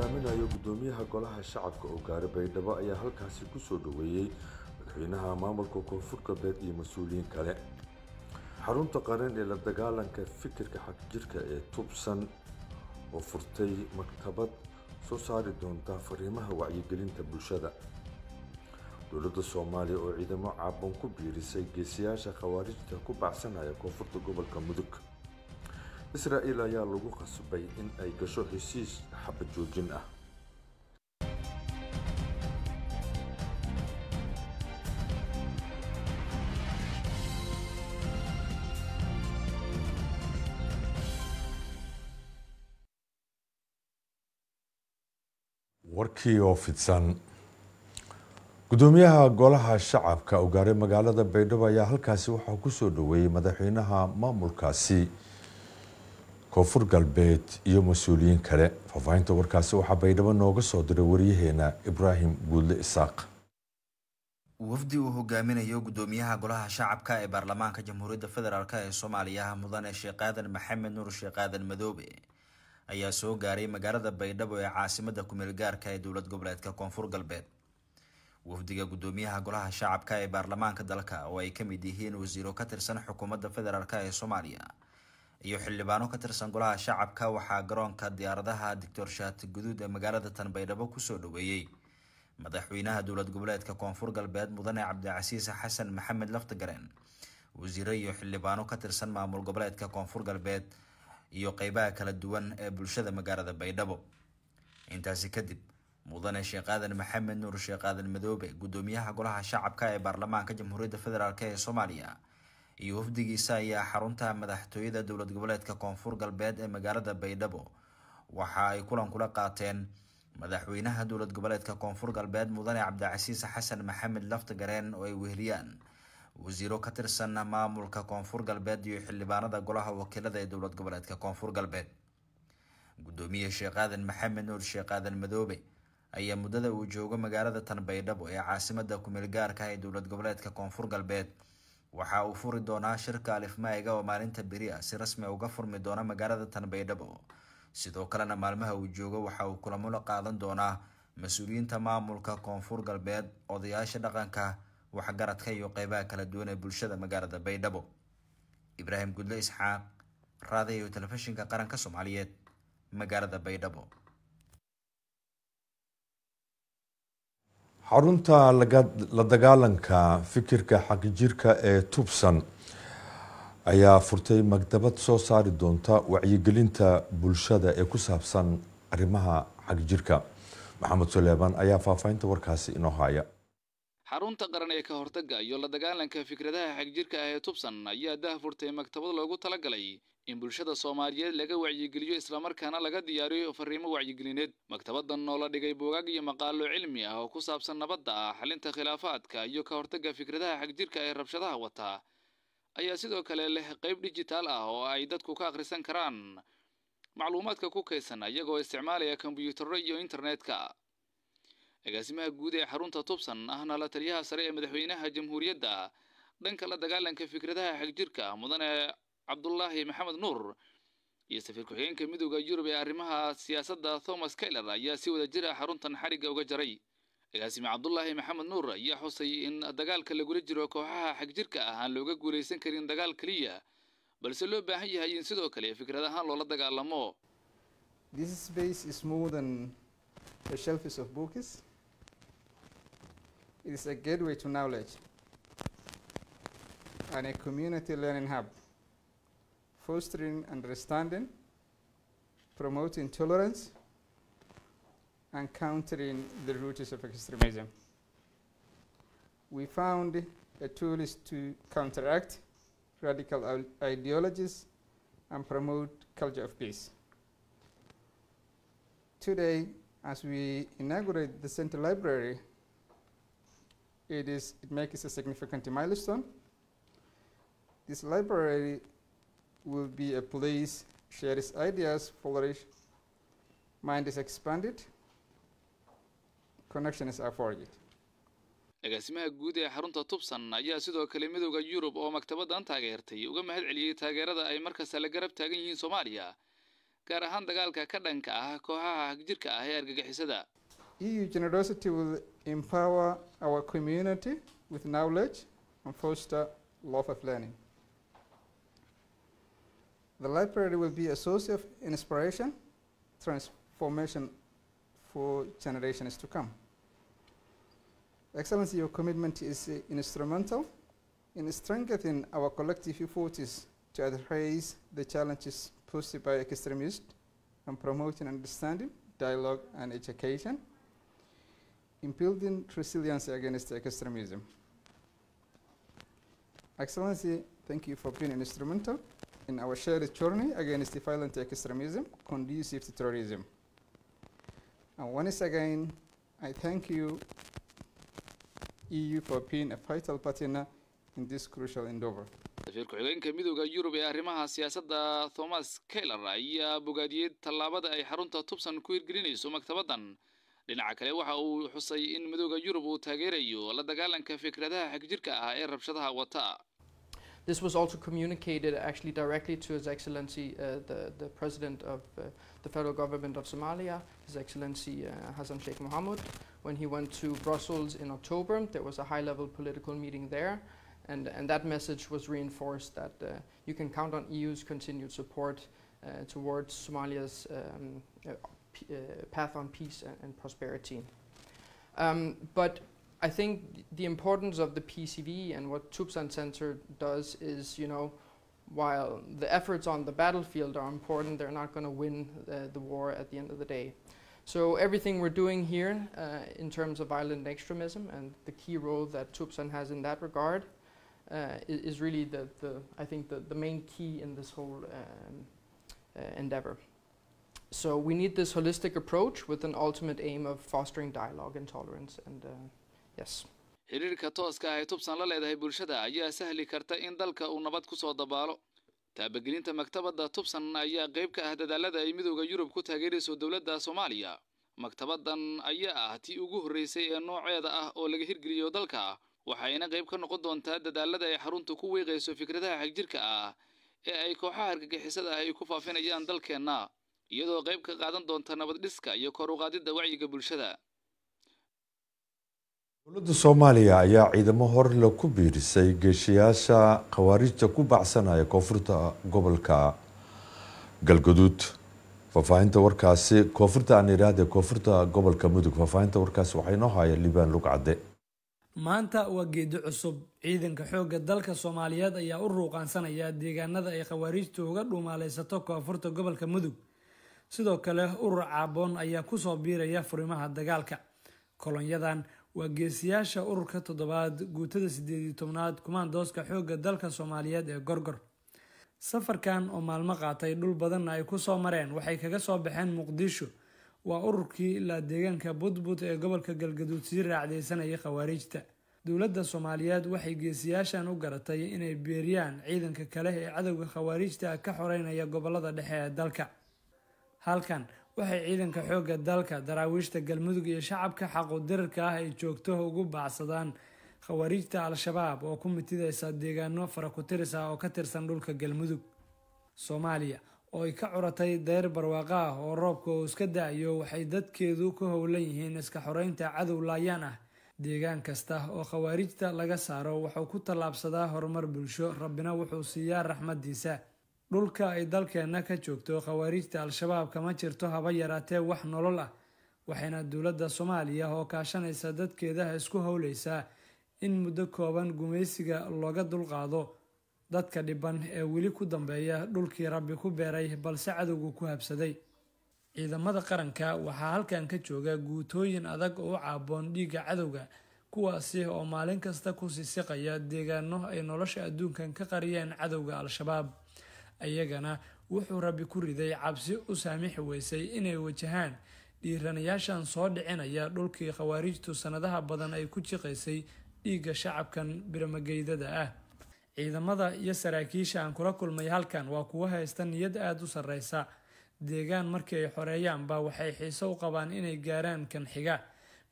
hogaaminayo guddoomiyaha golaha shacabka oo gaari baydhabo ayaa halkaasi ku soo dhoweeyey madaxweynaha maamulka koonfur galbeed iyo mas-uuliyiin kale xarunta qaran ee la dagaalanka fikirka xagjirka ee tubsan oo furtay maktabad soo saari doonta fariimaha wacyigelinta bulshada dowladda soomaaliya oo ciidamo caabon ku biirisay geesayaasha khawaarijta ku baxsanaya koonfurta gobolka mudug israa'iil ayaa lagu qasbay in ay gasho heshiis xabad joojin ah warkii oo fidsan gudoomiyaha golaha shacabka ugaarhay magaalada baydhabo ayaa halkaasi waxaa ku soo dhoweeyey madaxweynaha maamulkaasi koonfur galbeed iyo mas-uuliyiin kale faahfaahinta warkaasi waxaa baydhabo nooga soo diray waryaheena ibraahim guudle isaaq wafdi uu hogaaminayo guddoomiyaha golaha shacabka ee baarlamaanka jamhuuriyadda federaalk ee soomaaliya mudane sheekh aadan maxamed nuur sheekh aadan madoobe ayaa soo gaaray magaalada baydhabo ee caasimada kumeel gaarka ee dowlad goboleedka koonfur galbeed wafdiga guddoomiyaha golaha shacabka ee baarlamaanka dalka oo ay ka mid yihiin wasiiro ka tirsan xukuumadda federaalk ee soomaaliya iyo xildhibaano ka tirsan golaha shacabka waxaa garoonka diyaaradaha doctor shaati guduud ee magaalada tanbaydhabo kusoo dhoweeyey madaxweynaha dowlad goboleedka koonfur galbeed mudane cabdicasiis xasan maxamed laftigareen wasiiro iyo xildhibaano ka tirsan maamul goboleedka koonfur galbeed iyo qeybaha kala duwan ee bulshada magaalada baydhabo intaasi kadib mudane sheekh aadan maxamed nuur sheekh aadan madoobe guddoomiyaha golaha shacabka ee baarlamaanka jamhuuriyadda federaalk ee soomaaliya iyo wafdigiisa ayaa xarunta madaxtooyada dowlad goboleedka koonfur galbeed ee magaalada baydhabo waxa ay kulan kula qaateen madaxweynaha dowlad goboleedka koonfur galbeed mudane cabdicasiis xasan maxamed laftagareen oo ay weheliyaan wasiiro ka tirsan maamulka koonfur galbeed iyo xildhibaanada golaha wakiilada ee dowlad goboleedka koonfur galbeed gudoomiye sheekh aadan maxamed nuur sheekh aadan madoobe ayaa muddada uu joogo magaalada tan baydhabo ee caasimada kumeel gaarka ah ee dowlad goboleedka koonfur galbeed waxa uu furi doonaa shirka alifmaaiga oo maalinta beri ah si rasmi ah uga furmi doona magaalada tanbeydhabo sidoo kalena maalmaha uu joogo waxa uu kulamo la qaadan doonaa mas-uuliyiinta maamulka koonfur galbeed odayaasha dhaqanka waxgaradka iyo qeybaha kala duwan ee bulshada magaalada baydhabo ibraahim gudle isxaaq raadayo telefishinka qaranka soomaaliyeed magaalada baydhabo xarunta la dagaalanka fikirka xaqijirka ee tubsan ayaa furtay magdabad soo saari doonta wacyigelinta bulshada ee ku saabsan arrimaha xaqijirka maxamed suleymaan ayaa faahfaahinta warkaasi inoo haaya xarunta qaran ee ka hortaga iyo la dagaalanka fikradaha xagjirka ah ee tubsan ayaa dah furtay magtabad loogu talagalay in bulshada soomaaliyeed laga wacyigeliyo islamarkaana laga diyaariyo fariimo wacyigelineed maktabadan oo la dhigay buugaag iyo maqaalo cilmi ah oo ku saabsan nabadda ah xalinta khilaafaadka iyo ka hortagga fikradaha xagjirka ee rabshadaha wata ayaa sidoo kale leh qayb dijitaal ah oo ay dadku ka akhrisan karaan macluumaadka ku kaysan iyagoo isticmaalaya kombyuutarro iyo internetka agaasimaha guud ee xarunta tubsan ahna la taliyaha sare ee madaxweynaha jamhuuriyadda dhanka la dagaalanka fikradaha xagjirka mudane cabdulaahi maxamed nuur iyo safiir ku-xigeenka midooda yurub ee arrimaha siyaasadda thomas kayler ayaa si wada jira ah xaruntan xariga uga jaray agaasimi cabdulaahi maxamed nuur ayaa xusay in dagaalka lagula jiro kooxaha xagjirka ah aan looga guulaysan karin dagaal keliya balse loo baahan yahay in sidoo kale fikrad ahaan loola dagaalamo It is a gateway to knowledge and a community learning hub. fostering understanding, promoting tolerance, and countering the roots of extremism. We found a tool is to counteract radical ideologies and promote culture of peace. Today, as we inaugurate the Center Library, it, is, it makes a significant milestone. This library will be a place shares ideas flourish, mind is expanded, connections are forged. agaasimaha guud ee xarunta tubsan ayaa sidoo kale midooda yurub oo maktabadan taageertay uga mahad celiyey taageerada ay markasta la garab taagan yihiin soomaaliya gaar ahaan dagaalka ka dhanka ah kooxaha hagjirka ah ee argagixisada eu generosity will empower our community with knowledge and foster love of learning The library will be a source of inspiration, transformation for generations to come. Excellency, your commitment is uh, instrumental in strengthening our collective efforts to address the challenges posed by extremists and promoting understanding, dialogue, and education in building resilience against extremism. Excellency, thank you for being instrumental in our shared journey against violent extremism conducive to terrorism. And once again, I thank you, EU, for being a vital partner in this crucial endeavor. safiir ku-xigeenka midooda yurub ee arrimaha siyaasadda thomas keller ayaa bogaadiyey tallaabada ay xarunta tubsan ku hirgelinayso maktabaddan dhinaca kale waxa uu xusay in midooda yurub uu taageerayo la dagaalanka fikradaha xagjirka ah ee rabshadaha wata This was also communicated actually directly to His Excellency uh, the, the President of uh, the Federal Government of Somalia, His Excellency uh, Hassan Sheikh Mohamud. When he went to Brussels in October, there was a high-level political meeting there. And, and that message was reinforced that you can count on EU's continued support towards Somalia's um, uh, path on peace and, and prosperity. Um, but I think the importance of the PCV and what Tubsan sensor does is, you know, while the efforts on the battlefield are important, they're not going to win the war at the end of the day. So everything we're doing here uh, in terms of violent extremism and the key role that Tubsan has in that regard uh, is, really the, the I think the, the, main key in this whole um, uh, endeavor. So we need this holistic approach with an ultimate aim of fostering dialogue and tolerance and uh, xiriirka tooska ah ay tubsan la leedahay bulshada ayaa sahli karta in dalka uu nabad kusoo dabaalo taabagelinta maktabadda tubsan ayaa qayb ka ah dadaalada ay midooda yurub ku taageerayso dowladda soomaaliya maktabaddan ayaa ah tii ugu horreysay ee nooceeda ah oo laga hirgeliyo dalka waxayna qayb ka noqon doontaa dadaalada ay xaruntu ku weeqayso fikradaha xagjirka ah ee ay kooxaha argagixisada ah ay ku faafinayaan dalkeenna iyadoo qayb ka qaadan doonta nabad dhiska iyo kor uqaadidda wacyiga bulshada dowladda soomaaliya ayaa ciidamo hor horla ku biirisay geeshayaasha khawaarijta ku bacsanaya koonfurta gobolka galgaduud faahfaahinta warkaasi koonfurta aan iraade koonfurta gobolka mudug faahfaahinta warkaasi waxaa inoo haya liibaan lugcadde maanta waa geedi cusub ciidanka xoogga dalka soomaaliyeed ayaa u ruuqaansanaya deegaanada ay khawaariijtu uga dhuumaalaysato koonfurta gobolka mudug sidoo kale urur caaboon ayaa kusoo biiraya furimaha dagaalka kolonyadan waa geesiyaasha ururka toddobaad guutada sideed iyo tobnaad kumaandooska xoogga dalka soomaaliyeed ee gorgor safarkan oo maalmo qaatay dhul badanna ay kusoo mareen waxay kaga soo baxeen muqdisho waa ururkii ilaa deegaanka budbud ee gobolka galgaduud sii raacdaysanayay khawaarijta dowladda soomaaliyeed waxay geesiyaashan u garatay inay beeriyaan ciidanka kale ee cadowga khawaariijta ka xoreynaya gobolada dhexe ee dalka halkan waxay ciidanka xoogga dalka daraawiishta galmudug iyo shacabka xaqudirarka ah ay joogtaha ugu baacsadaan khawariijta al-shabaab oo ku mitideysa deegaano fara ku-tiris ah oo ka tirsan dhulka galmudug soomaaliya oo ay ka curatay deyr barwaaqo ah oo roobka uu iska da-ayo waxay dadkeedu ka howlan yihiin iska xoreynta cadow laayaan ah deegaan kasta oo khawaariijta laga saaro wuxuu ku tallaabsadaa horumar bulsho rabbina wuxuu siiyaa raxmadiisa dhulka ay dalkeenna ka joogto khawaariijta al-shabaab kama jirto haba yaraatee wax nolol ah waxayna dowladda soomaaliya oo kaashanaysa dadkeedaha isku howlaysaa in muddo kooban gumaysiga looga dulqaado dadka dhiban ee weli ku dambeeya dhulkii rabbi ku beeray balse cadowgu ku habsaday ciidamada qaranka waxaa halkan ka jooga guutooyin adag oo caaboon dhiigga cadowga kuwaasi oo maalin kasta ku sisiqaya deegaano ay nolosha adduunkan ka qariyeen cadowga al-shabaab ayagana wuxuu rabbi ku riday cabsi u saamixi weysay inay wajahaan dhiiranayaashan soo dhicinaya dhulkii khawaarijtu sanadaha badan ay ku jiqaysay dhiigga shacabkan biramageydada ah ciidamada iyo saraakiisha aan kula kulmay halkan waa kuwo haysta niyad aada u sarreysa deegaan markii ay xoreeyaanba waxay xiiso u qabaan inay gaaraan kan xiga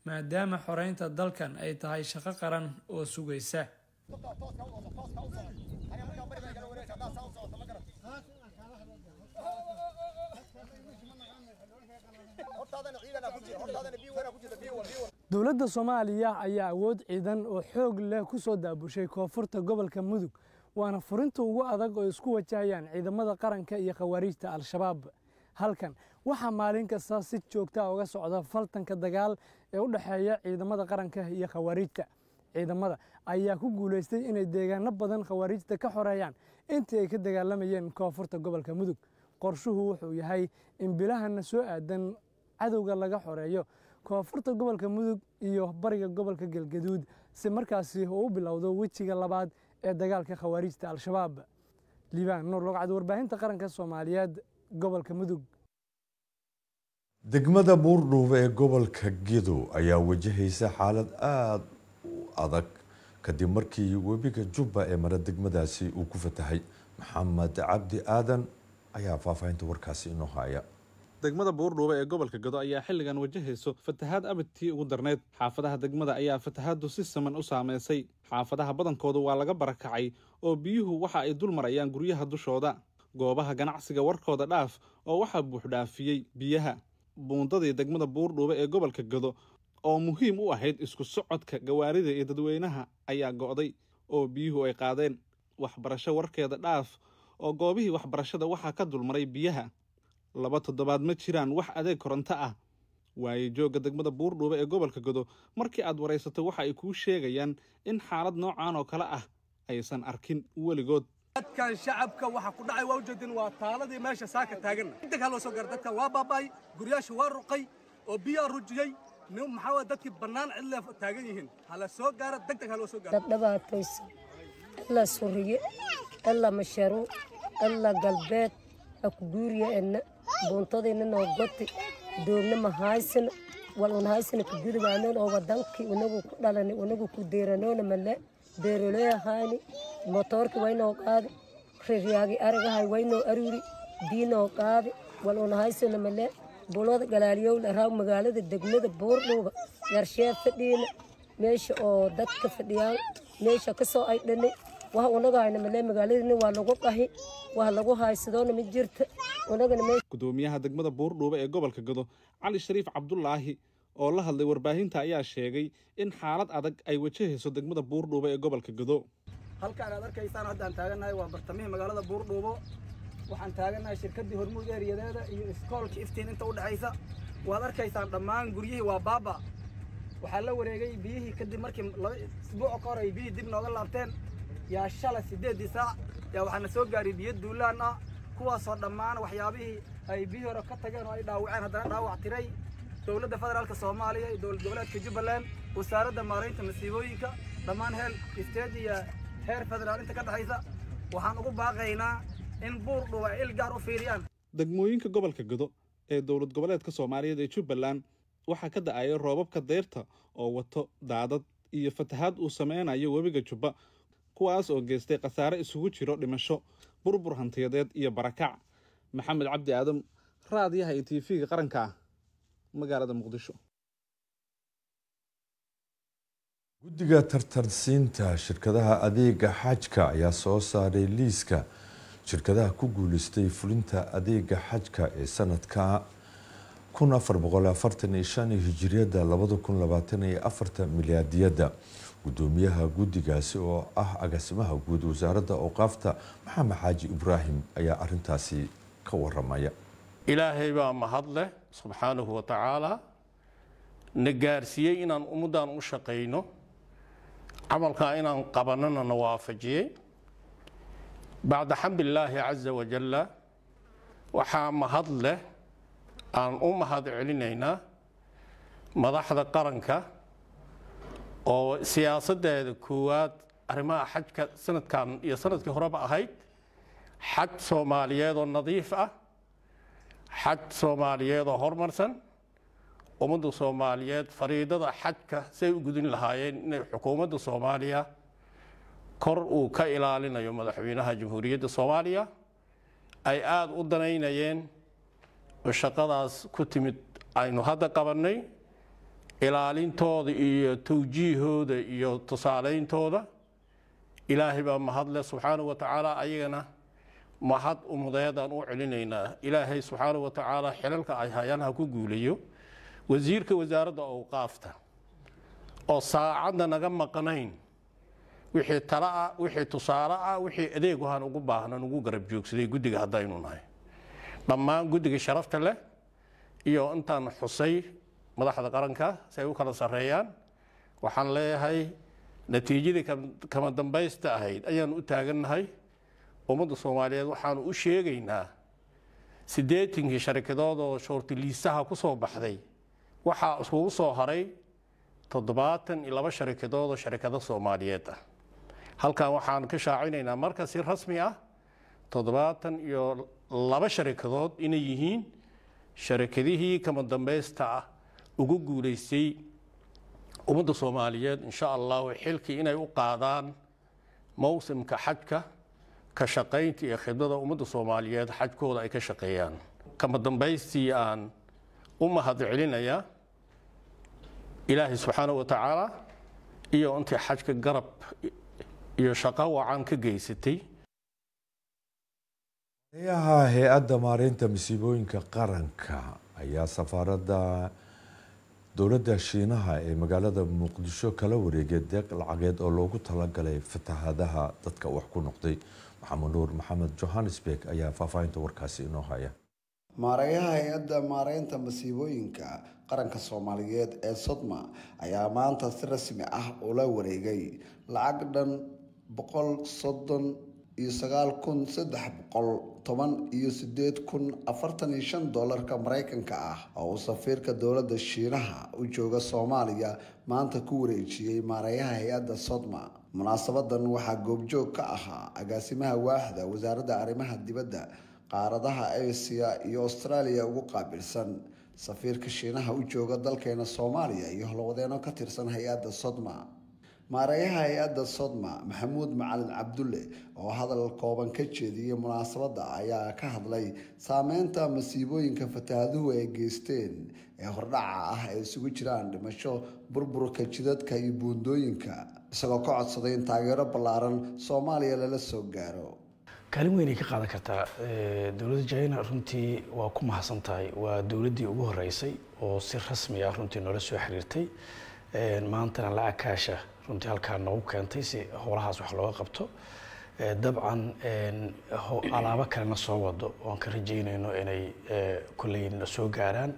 maadaama xoreynta dalkan ay tahay shaqo qaran oo sugaysa dowladda soomaaliya ayaa awood ciidan oo xoog leh ku soo daabushay koonfurta gobolka mudug waana furinta ugu adag oo isku wajahayaan ciidamada qaranka iyo khawaariijta al-shabaab halkan waxaa maalin kasta si joogtaa ah uga socda faltanka dagaal ee u dhexeeya ciidamada qaranka iyo khawaariijta ciidamada ayaa ku guulaystay inay deegaano badan khawaariijta ka xoreeyaan intii ay ka dagaalamayeen koonfurta gobolka mudug qorshuhu wuxuu yahay in bilahana soo aadan cadowga laga xoreeyo koonfurta gobolka mudug iyo bariga gobolka galgaduud si markaasi uu u bilowdo wejiga labaad ee dagaalka khawaariijta al-shabaab liibaan nuur logcad warbaahinta qaranka soomaaliyeed gobolka mudug degmada buurdhuube ee gobolka gedo ayaa wajahaysa xaalad aada u adag kadib markii webiga jubba ee mara degmadaasi uu ku fatahay maxamed cabdi aadan ayaa faahfaahinta warkaasi inoo haya degmada buurdhuube ee gobolka gado ayaa xilligan wajahayso fatahaad abadtii ugu darneed xaafadaha degmada ayaa fatahaaddu si siman u saamaysay xaafadaha badankoodu waa laga barakacay oo biyuhu waxa ay dul marayaan guryaha dushooda goobaha ganacsiga warkooda dhaaf oo waxaa buuxdhaafiyey biyaha buundadii degmada buurdhuube ee gobolka gado oo muhiim u ahayd isku socodka gawaarida iyo dadweynaha ayaa go'day oo biyuhu ay qaadeen waxbarasho warkeeda dhaaf oo goobihii waxbarashada waxaa ka dulmaray biyaha laba toddobaad ma jiraan wax adeeg koronto ah waaye joogga degmada buurdhuube ee gobolka godo markii aad waraysato waxa ay kuu sheegayaan in xaalad noocan oo kale ah aysan arkin weligood dadkan shacabka waxa ku dhacay waa ujeedin waa taaladii meesha saaka taaganna intag haloo soo gaara dadkan waa baaba'ay guryaasha waa ruqay oo biyaa rujiyey nin maxaa dadkii bannaan cidle taagan yihiin hala soo gaara degdeg haloo soo gaara dabdhabaataysa ila suriye ila masharu ila galbeed akuduuriya enna buuntadaynana waa goti doogna ma haysano walun haysana ku gudubaanoon oo wadankii inagu ku dhalani unagu ku deeranoona male deeroleyahayni motoorki waynoo qaadi raryaagi aragahay waynoo aruri biinoo qaadi walun haysana male bulada galaaliyowla raaw magaalada degmada buurdhuuba yarshee fadhiina meesha oo dadka fadhiyaan meesha kasoo aydhanay wax unaga hayna malee magaaladani waa lagu qahi wax lagu haysadoona ma jirta gudoomiyaha degmada buurdhuube ee gobolka gado cali shariif cabdulaahi oo la hadlay warbaahinta ayaa sheegay in xaalad adag ay wajahayso degmada buurdhuube ee gobolka gado halkaan aad arkaysaan haddaan taaganahay waa bartamihii magaalada buurdhuubo waxaan taaganahay shirkadii hormuud eeriyadeeda iyo iskoolka iftiin inta udhexaysa waad arkaysaan dhammaan guryihii waa baaba waxaa la wareegay biyihii kadib markii laba isbuuc ka hor ay biyihii dib nooga laabteen yaa shalay siddeeddii saac yaa waxaana soo gaaray biyo duulaan ah kuwaasoo dhammaan waxyaabihii ay biyii hore ka tageen oo ay dhaawaceen haddana dhaawac tiray dowladda federaalka soomaaliya iyo dowlad goboleedka jubbaland wasaaradda maaraynta masiibooyinka dhammaan heel isteed iyo heer federaal inta ka dhexaysa waxaan ugu baaqaynaa in buur dhuwa il gaar u fiiriyaan degmooyinka gobolka godo ee dowlad goboleedka soomaaliyeed ee jubbaland waxaa ka da'aya roobabka dayrta oo wato daadad iyo fatahaad uu sameynayo webiga jubba kuwaas oo geystay khasaare isugu jiro dhimasho burbur hantiyadeed iyo barakac maxamed cabdi aadan raadiyaha iyo t v-ga qaranka ah magaalada muqdisho guddiga tartarsiinta shirkadaha adeega xajka ayaa soo saaray liiska shirkadaha ku guuleystay fulinta adeega xajka ee sanadka kun afar boqol afartan iyo shan hijiriyadda labada kun labaatan iyo afarta milyaadiyadda gudoomiyaha guddigaasi oo ah agaasimaha guud wasaaradda awqaafta maxamed xaaji ibraahim ayaa arintaasi ka waramaya ilaahay baa mahad leh subxaanahu wa tacaalaa na gaarsiiyey inaan ummaddaan u shaqayno camalkaa inaan qabanana na waafajiyey bacda xamdilaahi caza wajalla waxaa mahad leh aan u mahad celinaynaa madaxda qaranka oo siyaasadeeda koowaad arrimaha xajka sanadkan iyo sanadkii horeba ahayd xaj soomaaliyeed oo nadiif ah xaj soomaaliyeed oo horumarsan ummadda soomaaliyeed fariidada xajka say u gudin lahaayeen inay xukuumadda soomaaliya kor uu ka ilaalinayo madaxweynaha jamhuuriyadda soomaaliya ay aada u danaynayeen oo shaqadaas ku timid aynu hadda qabannay ilaalintooda iyo tawjiihooda iyo tusaalayntooda ilaahay baa mahadle subxaana wa tacaala ayagana mahad umudeedaan u celinaynaa ilaahay subxaana wa tacaala xilalka ay hayaan ha ku guulayo wasiirka wasaaradda awqaafta oo saacadda naga maqnayn wixii tala ah wixii tusaale ah wixii adeeg adeeguhan ugu baahnan ugu garab joogsaday guddiga haddaynu nahay dhammaan guddiga sharafta leh iyo intaan xusay madaxda qaranka si ay u kala sareeyaan waxaan leeyahay natiijadii kama dambaysta ahayd ayaan u taagannahay ummadda soomaaliyeed waxaan u sheegaynaa siddeetankii sharikadood oo shoortiliisaha ku soo baxday waxaa iskugu soo haray toddobaatan iyo laba sharikadood oo sharikado soomaaliyeed ah halkan waxaan ka shaacinaynaa marka si rasmi ah toddobaatan iyo laba sharikadood inay yihiin sharikadihii kama dambaysta ah ugu guulaystay ummadda soomaaliyeed insha allahu xilkii inay u qaadaan mowsimka xajka ka shaqaynta iyo khidmada ummadda soomaaliyeed xajkooda ay ka shaqeeyaan kama dambaystii aan u mahad celinaya ilaahai subxaana wa tacaala iyo intay xajka garab iyo shaqo wacan ka geysatay yaha hay-adda maareynta masiibooyinka qaranka ayaa safaaradda dowladda shiinaha ee magaalada muqdisho kala wareegay deeq lacageed oo loogu talagalay fatahaadaha dadka wax ku noqday maxamed nuur maxamed johannesburg ayaa faahfaahinta warkaasi inoo haya maarayaha hay-adda maareynta masiibooyinka qaranka soomaaliyeed ee sodma ayaa maanta si rasmi ah ula wareegay lacag dhan boqol soddon iyo sagaal kun saddex boqol toban iyo siddeed kun afartan iyo shan doolarka maraykanka ah oo uu safiirka dowladda shiinaha u jooga soomaaliya maanta ku wareejiyey maarayaha hay-adda sodma munaasabadan waxaa goobjoog ka ahaa agaasimaha waaxda wasaaradda arrimaha dibadda qaaradaha asiya iyo austraaliya ugu qaabilsan safiirka shiinaha u jooga dalkeena soomaaliya iyo holwadeeno ka tirsan hay-adda sodma maarayaha hay-adda sodma maxamuud macalin cabdulle oo hadal kooban ka jeediyey munaasabadda ayaa ka hadlay saameynta masiibooyinka fatahaduhu ay geysteen ee hordhaca ah ay isugu jiraan dhimasho burburka jidadka iyo buundooyinka isagoo ka codsaday in taageero ballaaran soomaaliya lala soo gaaro kaalin weynay ka qaadan kartaa dowladda jina runtii waa ku mahadsan tahay waa dowladdii ugu horeysay oo si rasmi ah runtii noola soo xiriirtay maantana lacag kaasha runtii halkaa noogu keentay si howlahaas wax looga qabto eh, dabcan alaabo kalena soo wado oan ka rajaynayno inay eh, kolley soo gaaraan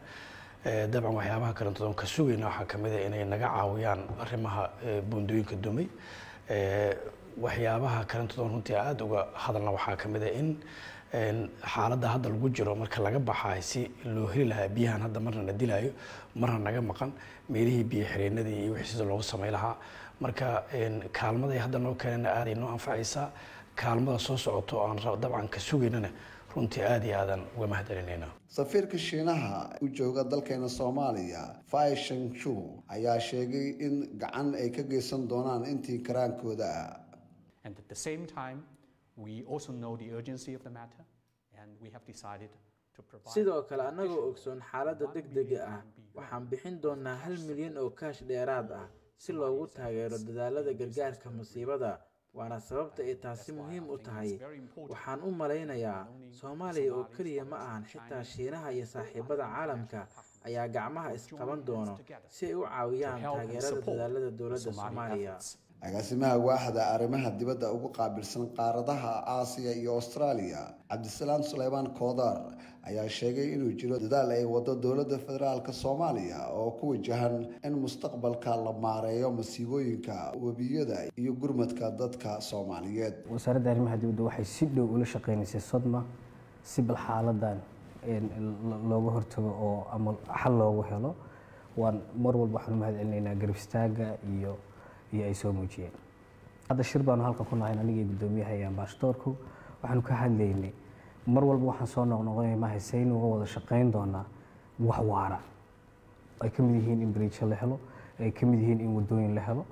eh, dabcan waxyaabaha kalantood oon ka sugayna waxaa kamid a ah inay naga caawiyaan arrimaha buundooyinka dumay waxyaabaha kalantood oon runtii aada uga hadalna waxaa kamid a ah in xaaladda hadda lagu jiro marka laga baxaay si loo heli lahaa biyahan hadda marna na dilaayo marna naga maqan meelihii biyo xireenadii iyo wixii sida loogu samay lahaa marka kaalmaday hadda noo keenana aaday noo anfacaysaa kaalmada soo socoto oo aan dabcan ka sugaynana runtii aad iyo aadan uga mahadcelinayna safiirka shiinaha u jooga dalkeena soomaaliya fai ayaa sheegay in gacan ay ka geysan doonaan intii karaankooda ah. sidoo kale annagoo ogsoon xaaladda deg dega ah waxaan bixin doonaa hal milyan oo kaash dheeraad ah si loogu taageero dadaalada gargaarka musiibada waana sababta ay taasi muhiim u tahay waxaan u malaynayaa soomaaliya oo keliya ma ahan xitaa shiinaha iyo saaxiibada caalamka ayaa gacmaha isqaban doono si ay u caawiyaan taageerada dadaalada dowladda soomaaliya agaasimaha waaxda arrimaha dibadda ugu qaabilsan qaaradaha aasiya iyo austraaliya cabdisalaam suleymaan koodar ayaa sheegay inuu jiro dadaal ay waddo dowladda federaalka soomaaliya oo ku wajahan in mustaqbalka la maareeyo masiibooyinka webiyada iyo gurmadka dadka soomaaliyeed wasaaradda arrimaha dibadda waxay si dhow ula shaqeynaysay sodma si bal xaaladan looga hortago oo ama xal loogu helo waan mar walba waxaan umahad celinaynaa garab istaaga iyo iyo ay soo muujiyeen hadda shir baanu halkan ku nahayn anigay guddoomiyaha iyo ambaashadoorku waxaanu ka hadlaynay mar walba waxaan soo noqnoqonay mahayse in uga wada shaqayn doonaa wax waara ay ka mid yihiin in bariijo la helo ay ka mid yihiin in wadooyin la helo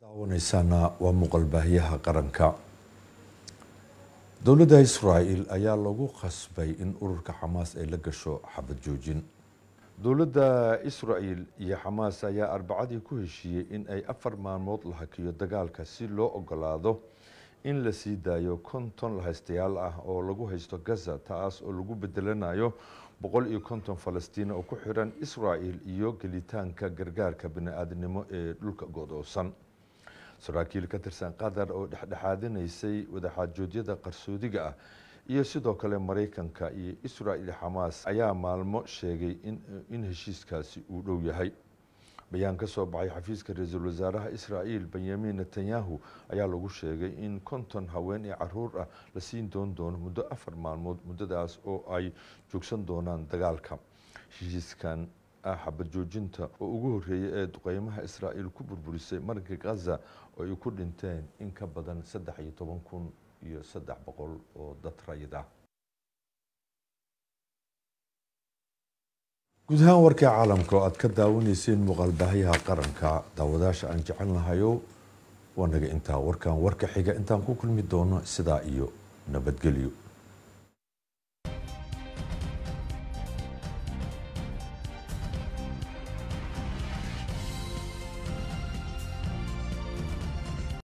daawanaysaana waa muuqal baahiyaha qaranka dowladda israa'il ayaa lagu khasbay in ururka xamaas ay la gasho xabad joojin dowladda israa'il iyo xamaas ayaa arbacadii ku heshiiyey in ay afar maalmood la hakiyo dagaalka si loo ogolaado in la sii daayo konton lahaystayaal ah oo lagu haysto gaza taas oo lagu bedelanayo boqol iyo konton falastiin oo ku xiran israa'il iyo gelitaanka gargaarka bini-aadnimo ee dhulka godoosan saraakiil ka tirsan qatar oo dhexdhexaadinaysay wadaxaajoodyada qarsoodiga ah iyo sidoo kale maraykanka iyo israa'il xamaas ayaa maalmo sheegay in heshiiskaasi uu dhow yahay bayaan ka soo baxay xafiiska ra-iisul wasaaraha israa'iil benyamin netanyahu ayaa lagu sheegay in konton haween ee caruur ah la siin doon doono muddo afar maalmood muddadaas oo ay joogsan doonaan dagaalka heshiiskan ah xabad joojinta oo ugu horreeyay ee duqeymaha israa'iil ku burburisay marinka gaza oo ay ku dhinteen in ka badan saddex iyo toban kun iyo saddex boqol oo dad rayid ah guud ahaan warkii caalamka oo aada ka daawanayseen muuqaal baahyaha qaranka daawadaasha aan jecel lahayo waa naga intaa warkan warka xiga intaan ku kulmi doono sidaa iyo nabadgelyo